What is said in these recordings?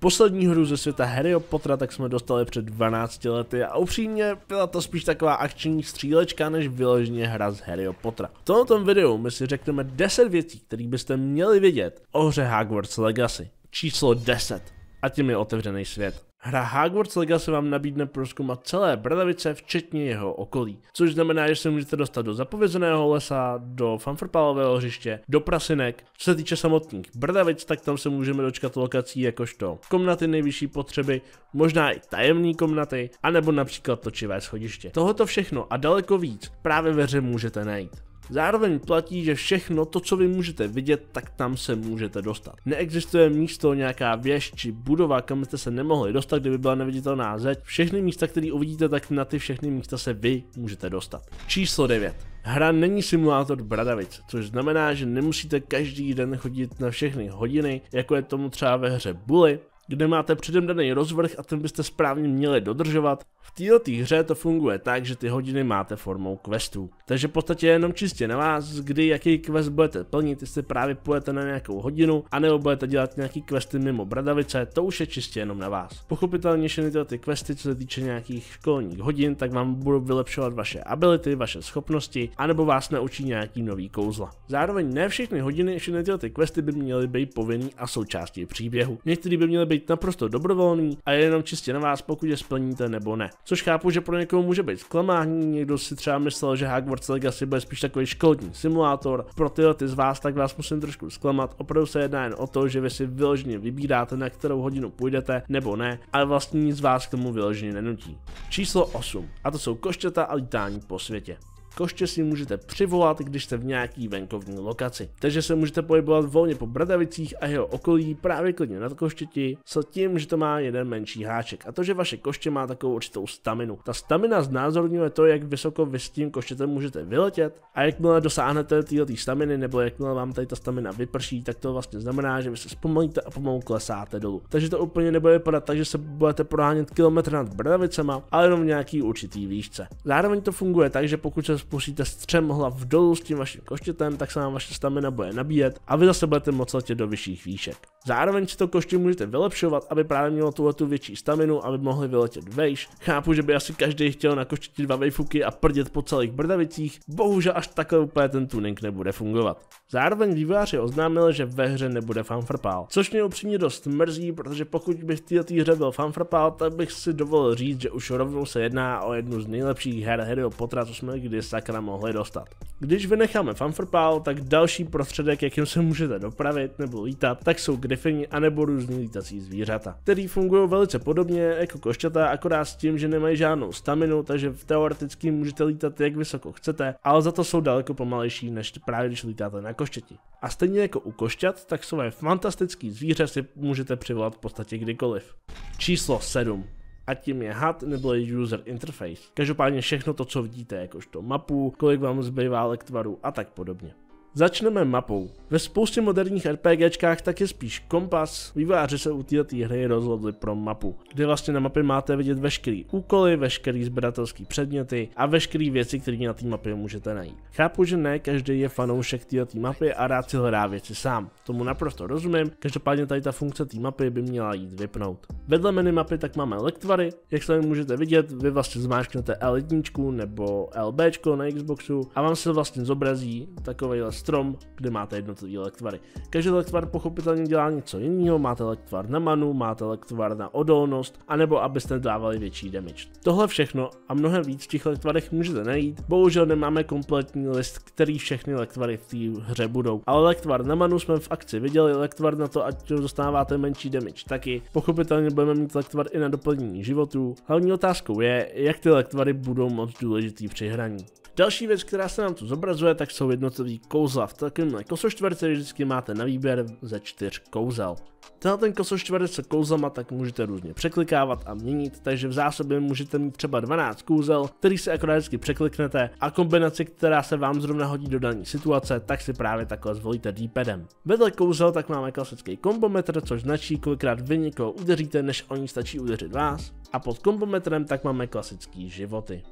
Poslední hru ze světa Harryho Pottera tak jsme dostali před 12 lety a upřímně byla to spíš taková akční střílečka než vyloženě hra z Harryho Pottera. V tomto videu my si řekneme 10 věcí, které byste měli vědět o hře Hogwarts Legacy. Číslo 10. A tím je otevřený svět. Hra Hogwarts Legacy vám nabídne proskoumat celé Bradavice, včetně jeho okolí. Což znamená, že se můžete dostat do zapovězeného lesa, do fanfrpalového hřiště, do prasinek. Co se týče samotných Bradavic, tak tam se můžeme dočkat lokací jakožto komnaty nejvyšší potřeby, možná i tajemní komnaty, anebo například točivé schodiště. Tohoto všechno a daleko víc právě ve hře můžete najít. Zároveň platí, že všechno to, co vy můžete vidět, tak tam se můžete dostat. Neexistuje místo nějaká věž či budova, kam jste se nemohli dostat, kdyby byla neviditelná zeď. Všechny místa, které uvidíte, tak na ty všechny místa se vy můžete dostat. Číslo 9. Hra není simulátor bradavic, což znamená, že nemusíte každý den chodit na všechny hodiny, jako je tomu třeba ve hře Bully, kde máte předem daný rozvrh a ten byste správně měli dodržovat. V této hře to funguje tak, že ty hodiny máte formou questů. Takže v podstatě jenom čistě na vás, kdy jaký quest budete plnit, jestli právě půjdete na nějakou hodinu, anebo budete dělat nějaký questy mimo bradavice, to už je čistě jenom na vás. Pochopitelně všechny tyhle ty questy, co se týče nějakých školních hodin, tak vám budou vylepšovat vaše ability, vaše schopnosti, anebo vás naučí nějaký nový kouzla. Zároveň ne všechny hodiny, všechny tyhle ty questy by měly být povinný a součástí příběhu. Některý by měly být být naprosto dobrovolný a je jenom čistě na vás, pokud je splníte nebo ne. Což chápu, že pro někoho může být zklamání, někdo si třeba myslel, že Hogwarts Legacy bude spíš takový školní simulátor. Pro tyhle ty z vás tak vás musím trošku zklamat. Opravdu se jedná jen o to, že vy si vyloženě vybíráte, na kterou hodinu půjdete nebo ne, ale vlastně nic vás k tomu vyloženě nenutí. Číslo 8. A to jsou košťata a lítání po světě koště si můžete přivolat, když jste v nějaký venkovní lokaci. Takže se můžete pohybovat volně po Bradavicích a jeho okolí právě klidně nad koštěti s tím, že to má jeden menší háček a to, že vaše koště má takovou určitou staminu. Ta stamina znázorňuje to, jak vysoko vy s tím koštětem můžete vyletět a jakmile dosáhnete této staminy nebo jakmile vám tady ta stamina vyprší, tak to vlastně znamená, že vy se zpomalíte a pomalu klesáte dolů. Takže to úplně nebude vypadat tak, že se budete prohánět kilometr nad Bradavicema, ale jenom v nějaký určitý výšce. Zároveň to funguje tak, že pokud se spoříte střem hlav dolů s tím vaším koštětem, tak se vám vaše stamina bude nabíjet a vy zase budete moc letět do vyšších výšek. Zároveň si to koště můžete vylepšovat, aby právě mělo tuhle tu větší staminu, aby mohli vyletět vejš. Chápu, že by asi každý chtěl na koštěti dva vejfuky a prdět po celých brdavicích, bohužel až takhle úplně ten tuning nebude fungovat. Zároveň vývojáři oznámili, že ve hře nebude fanfrpál, což mě upřímně dost mrzí, protože pokud by v této hře byl fanfrpál, tak bych si dovolil říct, že už rovnou se jedná o jednu z nejlepších her Harryho Pottera, co jsme kdy sakra mohli dostat. Když vynecháme fanfrpál, tak další prostředek, jakým se můžete dopravit nebo lítat, tak jsou griffini anebo různý lítací zvířata, který fungují velice podobně jako košťata, akorát s tím, že nemají žádnou staminu, takže teoreticky můžete lítat jak vysoko chcete, ale za to jsou daleko pomalejší, než právě když lítáte na koštěti. A stejně jako u košťat, tak svoje fantastické zvíře si můžete přivolat v podstatě kdykoliv. Číslo 7 ať tím je HUD nebo je User Interface. Každopádně všechno to, co vidíte, jakožto mapu, kolik vám zbývá lektvarů a tak podobně. Začneme mapou. Ve spoustě moderních RPGčkách tak je spíš kompas, výváři se u této hry rozhodli pro mapu, kde vlastně na mapě máte vidět veškerý úkoly, veškerý zbratelský předměty a veškeré věci, které na té mapě můžete najít. Chápu, že ne každý je fanoušek této mapy a rád si hledá věci sám, tomu naprosto rozumím, každopádně tady ta funkce té mapy by měla jít vypnout. Vedle mapy tak máme lektvary, jak se můžete vidět, vy vlastně zmáčknete L1 nebo LB na Xboxu a vám se vlastně zobrazí takovýhle strom, kde máte jednotlivý lektvary. Každý lektvar pochopitelně dělá něco jiného, máte lektvar na manu, máte lektvar na odolnost, anebo abyste dávali větší damage. Tohle všechno a mnohem víc v těch lektvarech můžete najít, bohužel nemáme kompletní list, který všechny lektvary v té hře budou. Ale lektvar na manu jsme v akci viděli, lektvar na to, ať dostáváte menší damage taky. Pochopitelně budeme mít lektvar i na doplnění životů. Hlavní otázkou je, jak ty lektvary budou moc důležitý při hraní. Další věc, která se nám tu zobrazuje, tak jsou jednotlivý kouzla kouzla. V takovémhle kosoštverce vždycky máte na výběr ze čtyř kouzel. Tenhle ten kosoštverec se kouzlama tak můžete různě překlikávat a měnit, takže v zásobě můžete mít třeba 12 kouzel, který si akorát vždycky překliknete a kombinaci, která se vám zrovna hodí do dané situace, tak si právě takhle zvolíte D-padem. Vedle kouzel tak máme klasický kombometr, což značí, kolikrát vy někoho udeříte, než oni stačí udeřit vás. A pod kombometrem tak máme klasický životy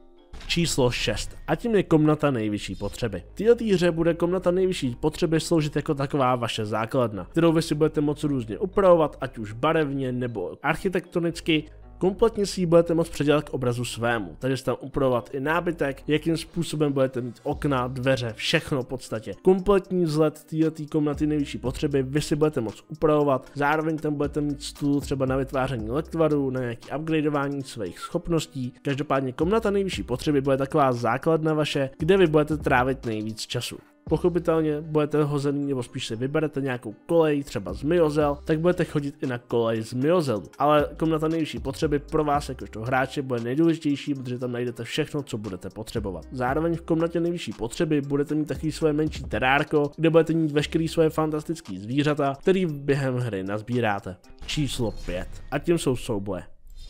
číslo 6 a tím je komnata nejvyšší potřeby. V této hře bude komnata nejvyšší potřeby sloužit jako taková vaše základna, kterou vy si budete moci různě upravovat, ať už barevně nebo architektonicky, Kompletně si ji budete moct předělat k obrazu svému, takže si tam upravovat i nábytek, jakým způsobem budete mít okna, dveře, všechno v podstatě. Kompletní vzhled této komnaty nejvyšší potřeby vy si budete moct upravovat, zároveň tam budete mít stůl třeba na vytváření lektvaru, na nějaké upgradeování svých schopností. Každopádně komnata nejvyšší potřeby bude taková základna vaše, kde vy budete trávit nejvíc času. Pochopitelně budete hozený, nebo spíš si vyberete nějakou kolej, třeba z Miozel, tak budete chodit i na kolej z Miozelu. Ale komnata nejvyšší potřeby pro vás jakožto hráče bude nejdůležitější, protože tam najdete všechno, co budete potřebovat. Zároveň v komnatě nejvyšší potřeby budete mít taky své menší terárko, kde budete mít veškerý své fantastické zvířata, který během hry nazbíráte. Číslo 5. A tím jsou souboje.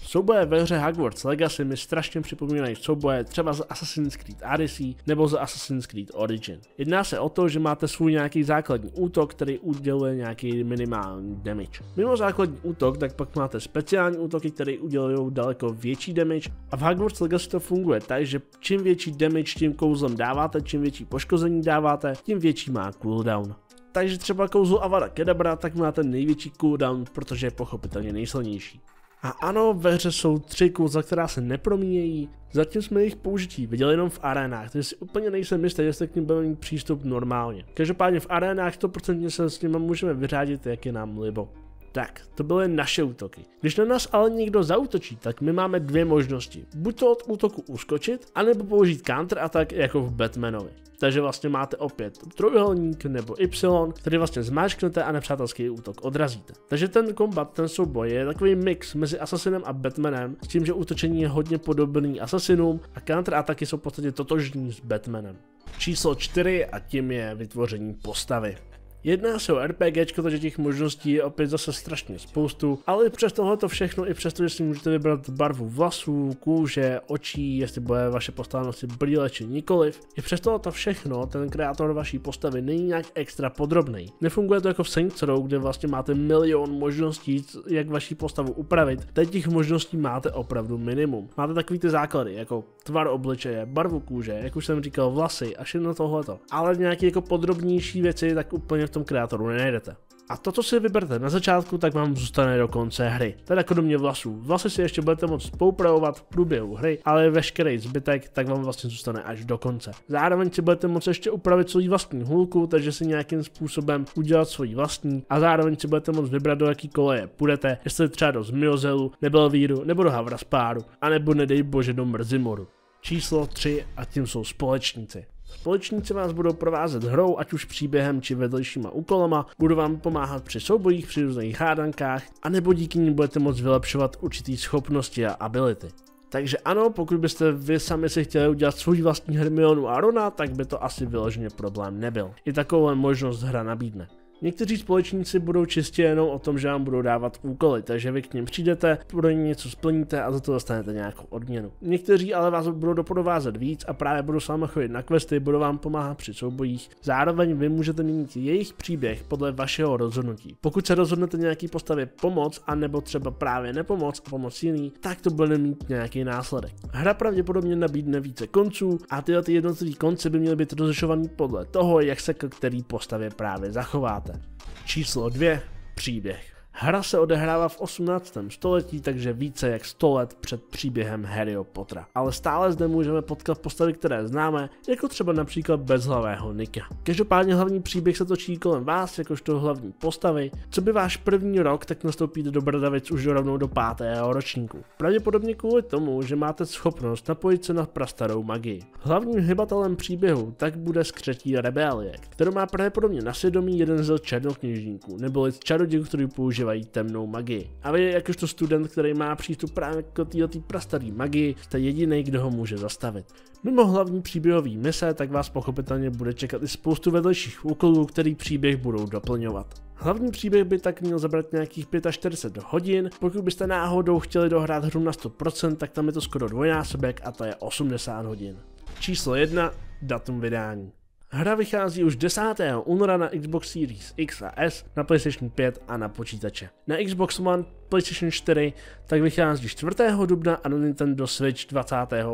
Souboje ve hře Hogwarts Legacy mi strašně připomínají souboje třeba z Assassin's Creed Odyssey nebo z Assassin's Creed Origin. Jedná se o to, že máte svůj nějaký základní útok, který uděluje nějaký minimální damage. Mimo základní útok, tak pak máte speciální útoky, které udělují daleko větší damage a v Hogwarts Legacy to funguje tak, že čím větší damage tím kouzlem dáváte, čím větší poškození dáváte, tím větší má cooldown takže třeba kouzlo Avada Kedabra, tak máte největší cooldown, protože je pochopitelně nejsilnější. A ano, ve hře jsou tři kouzla, která se nepromíjejí, zatím jsme jejich použití viděli jenom v arenách, takže si úplně nejsem jistý, jestli k ním budeme mít přístup normálně. Každopádně v arenách 100% se s nimi můžeme vyřádit, jak je nám libo. Tak, to byly naše útoky. Když na nás ale někdo zautočí, tak my máme dvě možnosti. Buď to od útoku uskočit, anebo použít counter attack jako v Batmanovi. Takže vlastně máte opět trojuhelník nebo Y, který vlastně zmáčknete a nepřátelský útok odrazíte. Takže ten kombat, ten souboj je takový mix mezi Assassinem a Batmanem, s tím, že útočení je hodně podobný Assassinům a counter ataky jsou v podstatě totožní s Batmanem. Číslo 4 a tím je vytvoření postavy. Jedná se o RPGčko, takže těch možností je opět zase strašně spoustu, ale přes tohleto všechno i přesto, že si můžete vybrat barvu vlasů, kůže, očí, jestli bude vaše postava nosit brýle či nikoliv, i přes tohleto všechno ten kreator vaší postavy není nějak extra podrobný. Nefunguje to jako v Saints Row, kde vlastně máte milion možností, jak vaší postavu upravit, teď těch možností máte opravdu minimum. Máte takový ty základy, jako tvar obličeje, barvu kůže, jak už jsem říkal, vlasy a všechno tohleto. Ale nějaké jako podrobnější věci, tak úplně v tom kreatoru nenajdete. A to, co si vyberete na začátku, tak vám zůstane do konce hry. Teda kromě vlasů. Vlasy si ještě budete moct poupravovat v průběhu hry, ale veškerý zbytek tak vám vlastně zůstane až do konce. Zároveň si budete moct ještě upravit svůj vlastní hulku, takže si nějakým způsobem udělat svůj vlastní a zároveň si budete moct vybrat, do jaký koleje půjdete, jestli třeba do Zmiozelu, nebo víru, nebo do Havraspáru, anebo nedej bože do Mrzimoru. Číslo 3 a tím jsou společníci. Společníci vás budou provázet hrou, ať už příběhem či vedlejšíma úkolama, budou vám pomáhat při soubojích, při různých hádankách, anebo díky ní budete moct vylepšovat určitý schopnosti a ability. Takže ano, pokud byste vy sami si chtěli udělat svůj vlastní Hermionu a Rona, tak by to asi vyloženě problém nebyl. I takovou možnost hra nabídne. Někteří společníci budou čistě jenom o tom, že vám budou dávat úkoly, takže vy k ním přijdete, pro ně něco splníte a za to dostanete nějakou odměnu. Někteří ale vás budou doprovázet víc a právě budou s vámi chodit na questy, budou vám pomáhat při soubojích. Zároveň vy můžete měnit jejich příběh podle vašeho rozhodnutí. Pokud se rozhodnete nějaký postavě pomoc, anebo třeba právě nepomoc a pomoc jiný, tak to bude mít nějaký následek. Hra pravděpodobně nabídne více konců a tyhle ty jednotlivé konce by měly být rozlišované podle toho, jak se k který postavě právě zachováte máte. Číslo dvě, příběh. Hra se odehrává v 18. století, takže více jak 100 let před příběhem Harryho Pottera. Ale stále zde můžeme potkat postavy, které známe, jako třeba například bezhlavého Nika. Každopádně hlavní příběh se točí kolem vás, jakožto hlavní postavy. Co by váš první rok, tak nastoupíte do Bradavic už rovnou do pátého ročníku. Pravděpodobně kvůli tomu, že máte schopnost napojit se na prastarou magii. Hlavním hybatelem příběhu tak bude skřetí rebelie, kterou má pravděpodobně na svědomí jeden z černokněžníků, neboli čaroděj, který používá používají temnou magii. A vy, jakožto student, který má přístup právě k této prastaré magii, jste jediný, kdo ho může zastavit. Mimo hlavní příběhový mise, tak vás pochopitelně bude čekat i spoustu vedlejších úkolů, který příběh budou doplňovat. Hlavní příběh by tak měl zabrat nějakých 45 hodin, pokud byste náhodou chtěli dohrát hru na 100%, tak tam je to skoro dvojnásobek a to je 80 hodin. Číslo 1. Datum vydání. Hra vychází už 10. února na Xbox Series X a S, na PlayStation 5 a na počítače. Na Xbox One, PlayStation 4 tak vychází 4. dubna a na Nintendo Switch 25.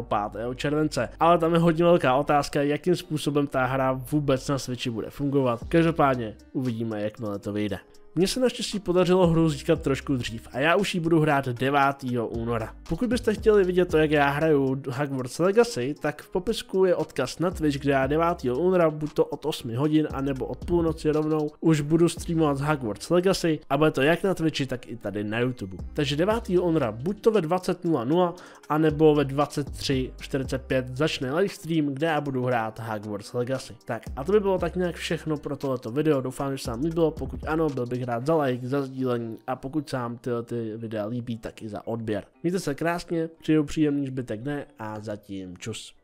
července. Ale tam je hodně velká otázka, jakým způsobem ta hra vůbec na Switchi bude fungovat. Každopádně uvidíme, jakmile to vyjde. Mně se naštěstí podařilo hru získat trošku dřív a já už ji budu hrát 9. února. Pokud byste chtěli vidět to, jak já hraju Hogwarts Legacy, tak v popisku je odkaz na Twitch, kde já 9. února, buď to od 8 hodin, anebo od půlnoci rovnou, už budu streamovat Hogwarts Legacy a bude to jak na Twitchi, tak i tady na YouTube. Takže 9. února, buď to ve 20.00, anebo ve 23.45 začne stream, kde já budu hrát Hogwarts Legacy. Tak a to by bylo tak nějak všechno pro tohleto video, doufám, že se vám líbilo, pokud ano, byl bych bych rád za like, za sdílení a pokud vám tyhle ty videa líbí, tak i za odběr. Mějte se krásně, přeju příjemný zbytek dne a zatím čus.